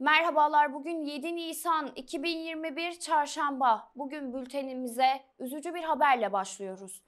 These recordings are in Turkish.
Merhabalar bugün 7 Nisan 2021 Çarşamba. Bugün bültenimize üzücü bir haberle başlıyoruz.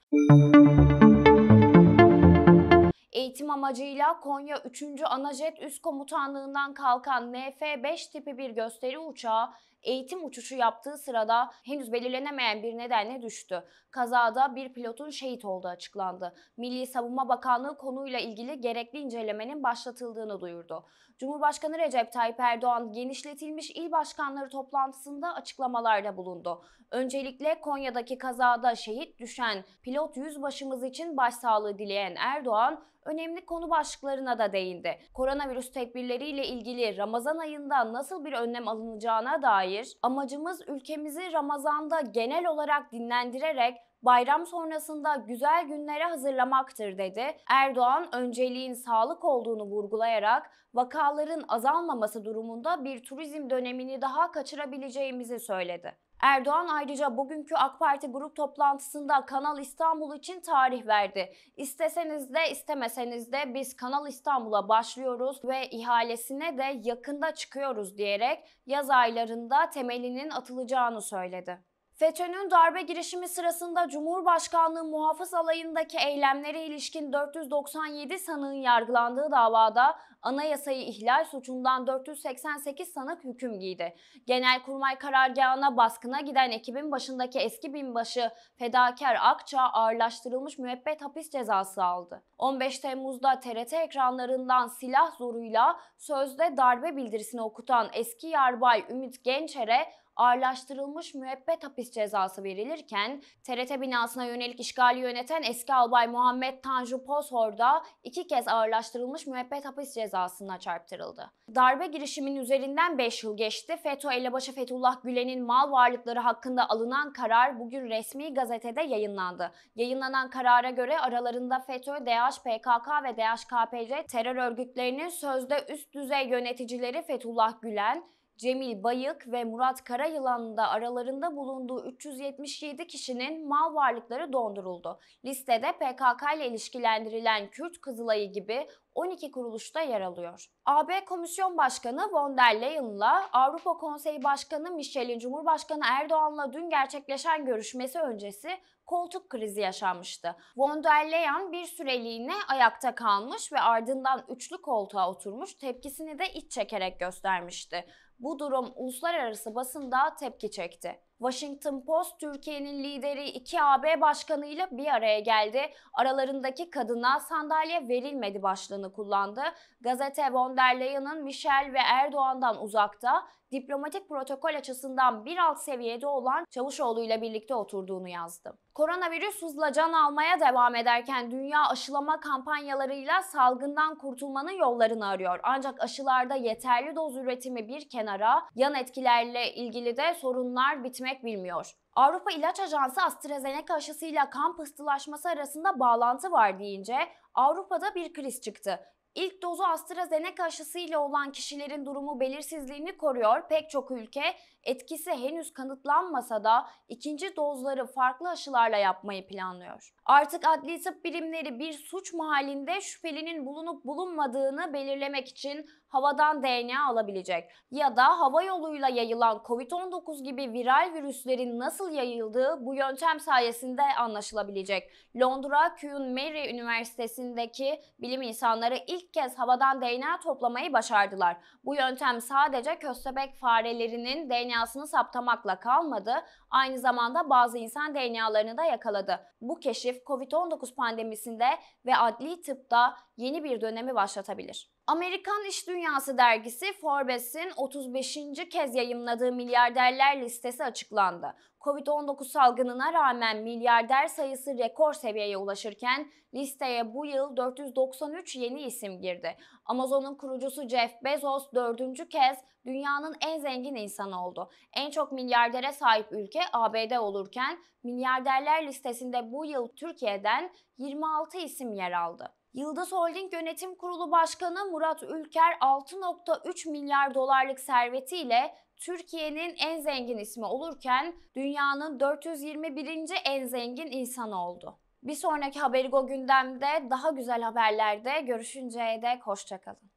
Eğitim amacıyla Konya 3. Anajet Üst Komutanlığından kalkan NF-5 tipi bir gösteri uçağı eğitim uçuşu yaptığı sırada henüz belirlenemeyen bir nedenle düştü. Kazada bir pilotun şehit olduğu açıklandı. Milli Savunma Bakanlığı konuyla ilgili gerekli incelemenin başlatıldığını duyurdu. Cumhurbaşkanı Recep Tayyip Erdoğan genişletilmiş il başkanları toplantısında açıklamalarda bulundu. Öncelikle Konya'daki kazada şehit düşen pilot yüzbaşımız için başsağlığı dileyen Erdoğan önemli konu başlıklarına da değindi. Koronavirüs tedbirleriyle ilgili Ramazan ayında nasıl bir önlem alınacağına dair dair amacımız ülkemizi Ramazan'da genel olarak dinlendirerek bayram sonrasında güzel günlere hazırlamaktır dedi. Erdoğan önceliğin sağlık olduğunu vurgulayarak vakaların azalmaması durumunda bir turizm dönemini daha kaçırabileceğimizi söyledi. Erdoğan ayrıca bugünkü AK Parti grup toplantısında Kanal İstanbul için tarih verdi. İsteseniz de istemeseniz de biz Kanal İstanbul'a başlıyoruz ve ihalesine de yakında çıkıyoruz diyerek yaz aylarında temelinin atılacağını söyledi. FETÖ'nün darbe girişimi sırasında Cumhurbaşkanlığı Muhafız Alayı'ndaki eylemlere ilişkin 497 sanığın yargılandığı davada anayasayı ihlal suçundan 488 sanık hüküm giydi. Genelkurmay karargahına baskına giden ekibin başındaki eski binbaşı Fedakar Akça ağırlaştırılmış müebbet hapis cezası aldı. 15 Temmuz'da TRT ekranlarından silah zoruyla sözde darbe bildirisini okutan eski yarbay Ümit Gençer'e ağırlaştırılmış müebbet hapis cezası verilirken TRT binasına yönelik işgali yöneten eski albay Muhammed Tanju Poshor da iki kez ağırlaştırılmış müebbet hapis cezasına çarptırıldı. Darbe girişiminin üzerinden 5 yıl geçti. FETÖ elebaşı Fethullah Gülen'in mal varlıkları hakkında alınan karar bugün resmi gazetede yayınlandı. Yayınlanan karara göre aralarında FETÖ, DH, PKK ve DHKPC terör örgütlerinin sözde üst düzey yöneticileri Fethullah Gülen, Cemil Bayık ve Murat Karayılan da aralarında bulunduğu 377 kişinin mal varlıkları donduruldu. Listede PKK ile ilişkilendirilen Kürt Kızılayı gibi 12 kuruluşta yer alıyor. AB Komisyon Başkanı von der Leyen'la Avrupa Konseyi Başkanı Michel'in Cumhurbaşkanı Erdoğan'la dün gerçekleşen görüşmesi öncesi koltuk krizi yaşanmıştı. Von der Leyen bir süreliğine ayakta kalmış ve ardından üçlü koltuğa oturmuş tepkisini de iç çekerek göstermişti. Bu durum uluslararası basında tepki çekti. Washington Post Türkiye'nin lideri iki AB başkanı ile bir araya geldi. Aralarındaki kadına sandalye verilmedi başlığını kullandı. Gazete von der Leyen'in Michel ve Erdoğan'dan uzakta, diplomatik protokol açısından bir alt seviyede olan Çavuşoğlu ile birlikte oturduğunu yazdı. Koronavirüs hızla can almaya devam ederken dünya aşılama kampanyalarıyla salgından kurtulmanın yollarını arıyor. Ancak aşılarda yeterli doz üretimi bir kenara, yan etkilerle ilgili de sorunlar bitmeye çözmek bilmiyor. Avrupa İlaç Ajansı AstraZeneca aşısıyla kan pıhtılaşması arasında bağlantı var deyince Avrupa'da bir kriz çıktı. İlk dozu AstraZeneca aşısıyla olan kişilerin durumu belirsizliğini koruyor. Pek çok ülke etkisi henüz kanıtlanmasa da ikinci dozları farklı aşılarla yapmayı planlıyor. Artık adli tıp birimleri bir suç mahallinde şüphelinin bulunup bulunmadığını belirlemek için havadan DNA alabilecek ya da hava yoluyla yayılan COVID-19 gibi viral virüslerin nasıl yayıldığı bu yöntem sayesinde anlaşılabilecek. Londra Queen Mary Üniversitesi'ndeki bilim insanları ilk kez havadan DNA toplamayı başardılar. Bu yöntem sadece köstebek farelerinin DNA'sını saptamakla kalmadı, aynı zamanda bazı insan DNA'larını da yakaladı. Bu keşif COVID-19 pandemisinde ve adli tıpta yeni bir dönemi başlatabilir. Amerikan İş Dünyası dergisi Forbes'in 35. kez yayımladığı milyarderler listesi açıklandı. Covid-19 salgınına rağmen milyarder sayısı rekor seviyeye ulaşırken listeye bu yıl 493 yeni isim girdi. Amazon'un kurucusu Jeff Bezos dördüncü kez dünyanın en zengin insanı oldu. En çok milyardere sahip ülke ABD olurken milyarderler listesinde bu yıl Türkiye'den 26 isim yer aldı. Yıldız Holding Yönetim Kurulu Başkanı Murat Ülker 6.3 milyar dolarlık servetiyle Türkiye'nin en zengin ismi olurken dünyanın 421. en zengin insanı oldu. Bir sonraki haberi o gündemde daha güzel haberlerde görüşünceye dek hoşçakalın.